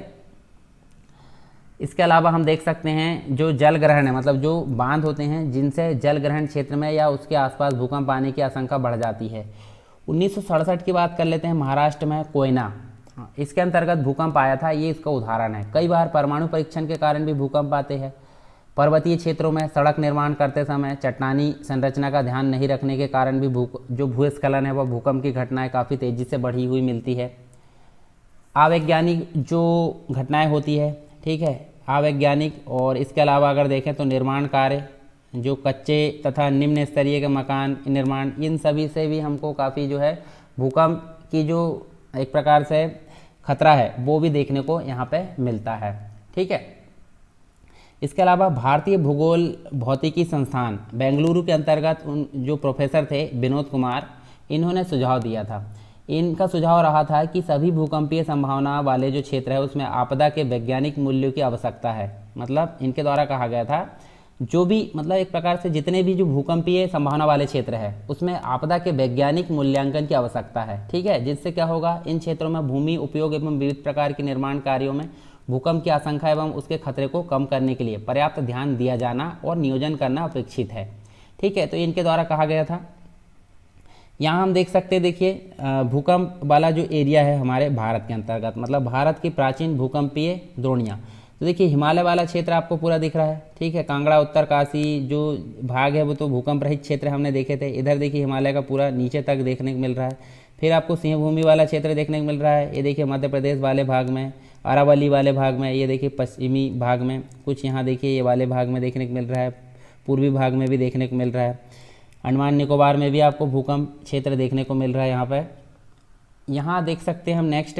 इसके अलावा हम देख सकते हैं जो जल ग्रहण है मतलब जो बांध होते हैं जिनसे जल ग्रहण क्षेत्र में या उसके आसपास भूकंप आने की आशंका बढ़ जाती है उन्नीस की बात कर लेते हैं महाराष्ट्र में कोयना हाँ, इसके अंतर्गत भूकंप आया था ये इसका उदाहरण है कई बार परमाणु परीक्षण के कारण भी भूकंप आते हैं पर्वतीय क्षेत्रों में सड़क निर्माण करते समय चट्टानी संरचना का ध्यान नहीं रखने के कारण भी भू जो भूस्खलन है वह भूकंप की घटनाएं काफ़ी तेज़ी से बढ़ी हुई मिलती है अवैज्ञानिक जो घटनाएं होती है ठीक है अवैज्ञानिक और इसके अलावा अगर देखें तो निर्माण कार्य जो कच्चे तथा निम्न स्तरीय के मकान निर्माण इन सभी से भी हमको काफ़ी जो है भूकंप की जो एक प्रकार से खतरा है वो भी देखने को यहाँ पे मिलता है ठीक है इसके अलावा भारतीय भूगोल भौतिकी संस्थान बेंगलुरु के अंतर्गत उन जो प्रोफेसर थे विनोद कुमार इन्होंने सुझाव दिया था इनका सुझाव रहा था कि सभी भूकंपीय संभावना वाले जो क्षेत्र है उसमें आपदा के वैज्ञानिक मूल्यों की आवश्यकता है मतलब इनके द्वारा कहा गया था जो भी मतलब एक प्रकार से जितने भी जो भूकंपीय संभावना वाले क्षेत्र है उसमें आपदा के वैज्ञानिक मूल्यांकन की आवश्यकता है ठीक है जिससे क्या होगा इन क्षेत्रों में भूमि उपयोग एवं विविध प्रकार के निर्माण कार्यों में भूकंप की आशंका एवं उसके खतरे को कम करने के लिए पर्याप्त ध्यान दिया जाना और नियोजन करना अपेक्षित है ठीक है तो इनके द्वारा कहा गया था यहाँ हम देख सकते हैं देखिए भूकंप वाला जो एरिया है हमारे भारत के अंतर्गत मतलब भारत की प्राचीन भूकंपीय द्रोणियाँ तो देखिए हिमालय वाला क्षेत्र आपको पूरा दिख रहा है ठीक है कांगड़ा उत्तर काशी जो भाग है वो तो भूकंप रहित क्षेत्र हमने देखे थे इधर देखिए हिमालय का पूरा नीचे तक देखने को मिल रहा है फिर आपको सिंहभूमि वाला क्षेत्र देखने को मिल रहा है ये देखिए मध्य प्रदेश वाले भाग में अरावली वाले भाग में ये देखिए पश्चिमी भाग में कुछ यहाँ देखिए ये वाले भाग में देखने को मिल रहा है पूर्वी भाग में भी देखने को मिल रहा है अंडमान निकोबार में भी आपको भूकंप क्षेत्र देखने को मिल रहा है यहाँ पर यहाँ देख सकते हैं हम नेक्स्ट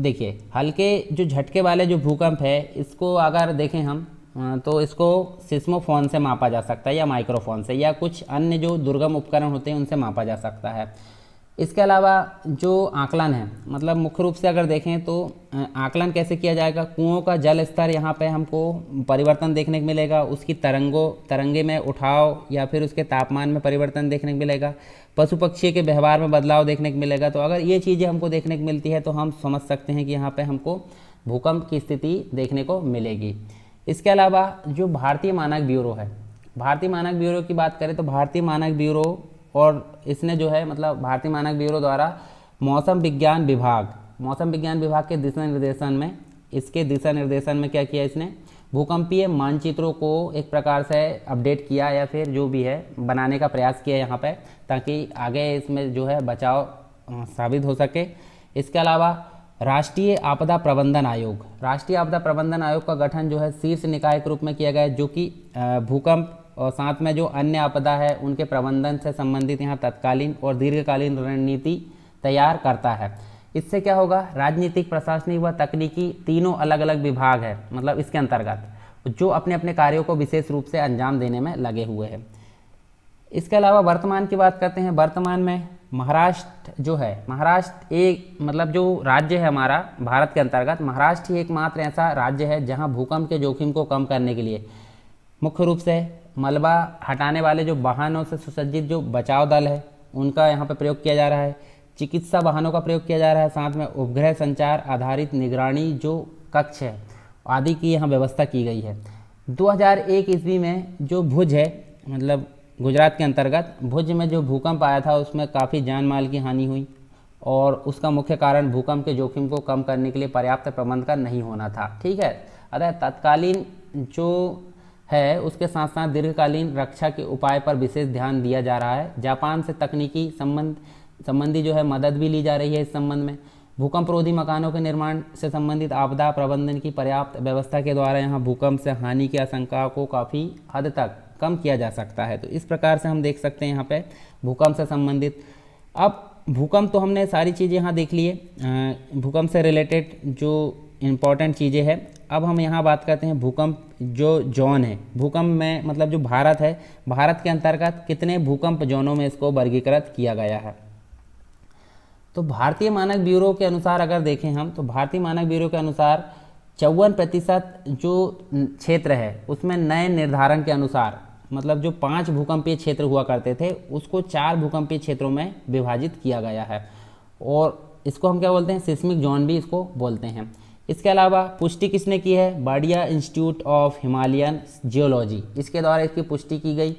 देखिए हल्के जो झटके वाले जो भूकंप है इसको अगर देखें हम तो इसको सिस्मोफोन से मापा जा सकता है या माइक्रोफोन से या कुछ अन्य जो दुर्गम उपकरण होते हैं उनसे मापा जा सकता है इसके अलावा जो आकलन है मतलब मुख्य रूप से अगर देखें तो आकलन कैसे किया जाएगा कुओं का जल स्तर यहाँ पे हमको परिवर्तन देखने को मिलेगा उसकी तरंगों तरंगे में उठाव या फिर उसके तापमान में परिवर्तन देखने को मिलेगा पशु पक्षी के व्यवहार में बदलाव देखने को मिलेगा तो अगर ये चीज़ें हमको देखने को मिलती है तो हम समझ सकते हैं कि यहाँ पर हमको भूकंप की स्थिति देखने को मिलेगी इसके अलावा जो भारतीय मानक ब्यूरो है भारतीय मानक ब्यूरो की बात करें तो भारतीय मानक ब्यूरो और इसने जो है मतलब भारतीय मानक ब्यूरो द्वारा मौसम विज्ञान विभाग मौसम विज्ञान विभाग के दिशा निर्देशन में इसके दिशा निर्देशन में क्या किया इसने भूकंपीय मानचित्रों को एक प्रकार से अपडेट किया या फिर जो भी है बनाने का प्रयास किया यहाँ पर ताकि आगे इसमें जो है बचाव साबित हो सके इसके अलावा राष्ट्रीय आपदा प्रबंधन आयोग राष्ट्रीय आपदा प्रबंधन आयोग का गठन जो है शीर्ष निकाय के रूप में किया गया है जो कि भूकंप और साथ में जो अन्य आपदा है उनके प्रबंधन से संबंधित यहाँ तत्कालीन और दीर्घकालीन रणनीति तैयार करता है इससे क्या होगा राजनीतिक प्रशासनिक व तकनीकी तीनों अलग अलग विभाग है मतलब इसके अंतर्गत जो अपने अपने कार्यों को विशेष रूप से अंजाम देने में लगे हुए हैं इसके अलावा वर्तमान की बात करते हैं वर्तमान में महाराष्ट्र जो है महाराष्ट्र एक मतलब जो राज्य है हमारा भारत के अंतर्गत महाराष्ट्र ही एकमात्र ऐसा राज्य है जहां भूकंप के जोखिम को कम करने के लिए मुख्य रूप से मलबा हटाने वाले जो वाहनों से सुसज्जित जो बचाव दल है उनका यहाँ पर प्रयोग किया जा रहा है चिकित्सा वाहनों का प्रयोग किया जा रहा है साथ में उपग्रह संचार आधारित निगरानी जो कक्ष है आदि की यहाँ व्यवस्था की गई है 2001 ईस्वी में जो भुज है मतलब गुजरात के अंतर्गत भुज में जो भूकंप आया था उसमें काफ़ी जान माल की हानि हुई और उसका मुख्य कारण भूकंप के जोखिम को कम करने के लिए पर्याप्त प्रबंध का नहीं होना था ठीक है अतः तत्कालीन जो है उसके साथ साथ दीर्घकालीन रक्षा के उपाय पर विशेष ध्यान दिया जा रहा है जापान से तकनीकी संबंध संबंधी जो है मदद भी ली जा रही है इस संबंध में भूकंप रोधी मकानों के निर्माण से संबंधित आपदा प्रबंधन की पर्याप्त व्यवस्था के द्वारा यहाँ भूकंप से हानि की आशंका को काफ़ी हद तक कम किया जा सकता है तो इस प्रकार से हम देख सकते हैं यहाँ पे भूकंप से संबंधित अब भूकंप तो हमने सारी चीज़ें यहाँ देख ली है भूकंप से रिलेटेड जो इम्पॉर्टेंट चीज़ें हैं अब हम यहाँ बात करते हैं भूकंप जो जोन है भूकंप में मतलब जो भारत है भारत के अंतर्गत कितने भूकंप जोनों में इसको वर्गीकृत किया गया है तो भारतीय मानक ब्यूरो के अनुसार अगर देखें हम तो भारतीय मानक ब्यूरो के अनुसार चौवन प्रतिशत जो क्षेत्र है उसमें नए निर्धारण के अनुसार मतलब जो पांच भूकंपीय क्षेत्र हुआ करते थे उसको चार भूकंपीय क्षेत्रों में विभाजित किया गया है और इसको हम क्या बोलते हैं सिस्मिक जोन भी इसको बोलते हैं इसके अलावा पुष्टि किसने की है Wadia institute of Himalayan geology इसके द्वारा इसकी पुष्टि की गई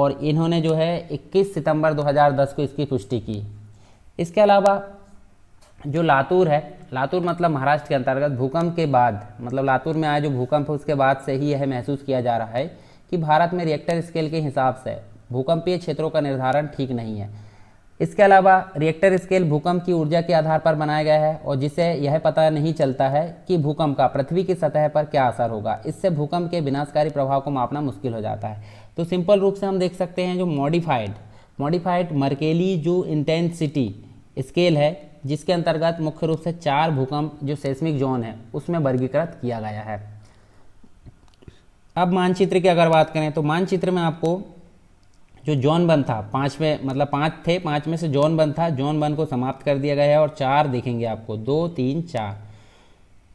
और इन्होंने जो है 21 सितंबर 2010 को इसकी पुष्टि की इसके अलावा जो लातूर है लातूर मतलब महाराष्ट्र के अंतर्गत भूकंप के बाद मतलब लातूर में आया जो भूकंप है उसके बाद से ही यह महसूस किया जा रहा है कि भारत में रिएक्टर स्केल के हिसाब से भूकंपीय क्षेत्रों का निर्धारण ठीक नहीं है इसके अलावा रिएक्टर स्केल भूकंप की ऊर्जा के आधार पर बनाया गया है और जिसे यह पता नहीं चलता है कि भूकंप का पृथ्वी की सतह पर क्या असर होगा इससे भूकंप के विनाशकारी प्रभाव को मापना मुश्किल हो जाता है तो सिंपल रूप से हम देख सकते हैं जो मॉडिफाइड मॉडिफाइड मर्केली जो इंटेंसिटी स्केल है जिसके अंतर्गत मुख्य रूप से चार भूकंप जो सेस्मिक जोन है उसमें वर्गीकृत किया गया है अब मानचित्र की अगर बात करें तो मानचित्र में आपको जो जॉन बन था पाँच में मतलब पाँच थे पाँच में से जॉन बन था जॉन बन को समाप्त कर दिया गया है और चार देखेंगे आपको दो तीन चार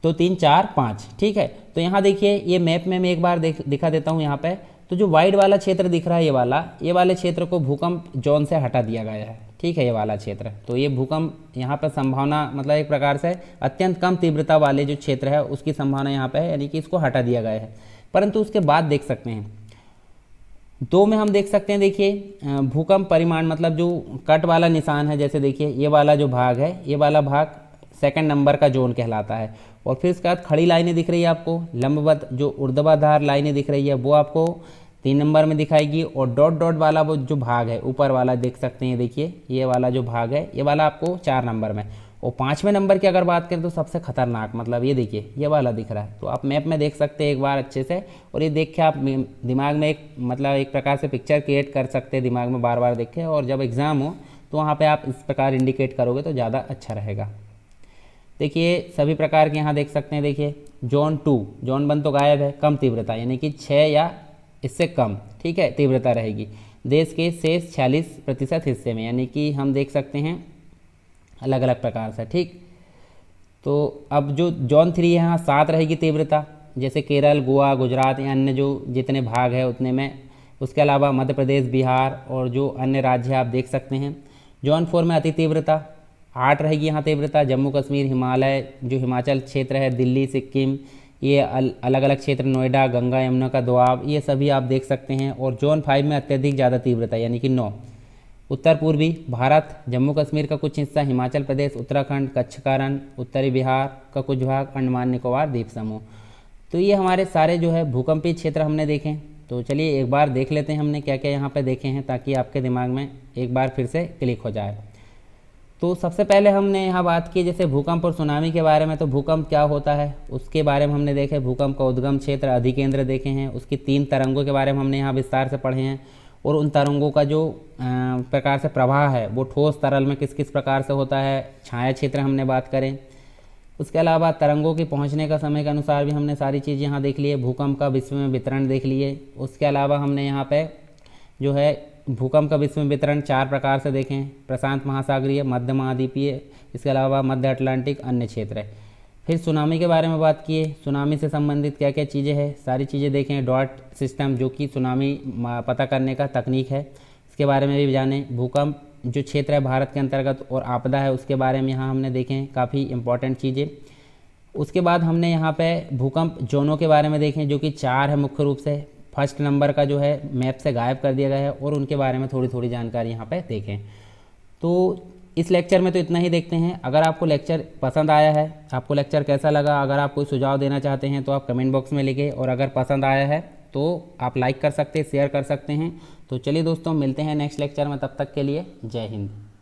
तो तीन चार पाँच ठीक है तो यहाँ देखिए ये मैप में मैं एक बार देख दिखा देता हूँ यहाँ पे तो जो वाइड वाला क्षेत्र दिख रहा है ये वाला ये वाले क्षेत्र को भूकंप जोन से हटा दिया गया है ठीक है ये वाला क्षेत्र तो ये भूकंप यहाँ पर संभावना मतलब एक प्रकार से अत्यंत कम तीव्रता वाले जो क्षेत्र है उसकी संभावना यहाँ पर है यानी कि इसको हटा दिया गया है परंतु उसके बाद देख सकते हैं दो में हम देख सकते हैं देखिए भूकंप परिमाण मतलब जो कट वाला निशान है जैसे देखिए ये वाला जो भाग है ये वाला भाग सेकंड नंबर का जोन कहलाता है और फिर इसके बाद खड़ी लाइनें दिख रही है आपको लंबवत जो उर्दवाधार लाइनें दिख रही है वो आपको तीन नंबर में दिखाएगी और डॉट डॉट वाला वो जो भाग है ऊपर वाला देख सकते हैं देखिए ये वाला जो भाग है ये वाला आपको चार नंबर में और पाँचवें नंबर की अगर बात करें तो सबसे खतरनाक मतलब ये देखिए ये वाला दिख रहा है तो आप मैप में देख सकते हैं एक बार अच्छे से और ये देख के आप दिमाग में एक मतलब एक प्रकार से पिक्चर क्रिएट कर सकते हैं दिमाग में बार बार देख के और जब एग्ज़ाम हो तो वहाँ पर आप इस प्रकार इंडिकेट करोगे तो ज़्यादा अच्छा रहेगा देखिए सभी प्रकार के यहाँ देख सकते हैं देखिए जोन टू जोन वन तो गायब है कम तीव्रता यानी कि छः या इससे कम ठीक है तीव्रता रहेगी देश के शेष छियालीस प्रतिशत हिस्से में यानी कि हम देख सकते हैं अलग अलग प्रकार से ठीक तो अब जो जॉन थ्री है यहाँ सात रहेगी तीव्रता जैसे केरल गोवा गुजरात या अन्य जो जितने भाग है उतने में उसके अलावा मध्य प्रदेश बिहार और जो अन्य राज्य आप देख सकते हैं जॉन फोर में अति तीव्रता आठ रहेगी यहाँ तीव्रता जम्मू कश्मीर हिमालय जो हिमाचल क्षेत्र है दिल्ली सिक्किम ये अलग अलग क्षेत्र नोएडा गंगा यमुना का दुआब ये सभी आप देख सकते हैं और जोन फाइव में अत्यधिक ज़्यादा तीव्रता यानी कि नौ उत्तर पूर्वी भारत जम्मू कश्मीर का कुछ हिस्सा हिमाचल प्रदेश उत्तराखंड कच्छ कारण उत्तरी बिहार का कुछ भाग अंडमान निकोबार द्वीप समूह तो ये हमारे सारे जो है भूकंपीय क्षेत्र हमने देखे तो चलिए एक बार देख लेते हैं हमने क्या क्या यहाँ पे देखे हैं ताकि आपके दिमाग में एक बार फिर से क्लिक हो जाए तो सबसे पहले हमने यहाँ बात की जैसे भूकंप और सुनामी के बारे में तो भूकंप क्या होता है उसके बारे में हमने देखे भूकंप का उद्गम क्षेत्र अधिकेंद्र देखे हैं उसकी तीन तरंगों के बारे में हमने यहाँ विस्तार से पढ़े हैं और उन तरंगों का जो प्रकार से प्रवाह है वो ठोस तरल में किस किस प्रकार से होता है छाया क्षेत्र हमने बात करें उसके अलावा तरंगों के पहुंचने का समय के अनुसार भी हमने सारी चीज़ यहाँ देख ली है भूकंप का विश्व में वितरण देख लिए उसके अलावा हमने यहाँ पे जो है भूकंप का विश्व में वितरण चार प्रकार से देखें प्रशांत महासागरीय मध्य महाद्वीपीय इसके अलावा मध्य अटलांटिक अन्य क्षेत्र है फिर सुनामी के बारे में बात किए सुनामी से संबंधित क्या क्या चीज़ें हैं सारी चीज़ें देखें डॉट सिस्टम जो कि सुनामी पता करने का तकनीक है इसके बारे में भी जानें भूकंप जो क्षेत्र है भारत के अंतर्गत और आपदा है उसके बारे में यहाँ हमने देखें काफ़ी इंपॉर्टेंट चीज़ें उसके बाद हमने यहाँ पर भूकंप जोनों के बारे में देखें जो कि चार है मुख्य रूप से फर्स्ट नंबर का जो है मैप से गायब कर दिया गया है और उनके बारे में थोड़ी थोड़ी जानकारी यहाँ पर देखें तो इस लेक्चर में तो इतना ही देखते हैं अगर आपको लेक्चर पसंद आया है आपको लेक्चर कैसा लगा अगर आप कोई सुझाव देना चाहते हैं तो आप कमेंट बॉक्स में लिखें और अगर पसंद आया है तो आप लाइक कर सकते शेयर कर सकते हैं तो चलिए दोस्तों मिलते हैं नेक्स्ट लेक्चर में तब तक के लिए जय हिंद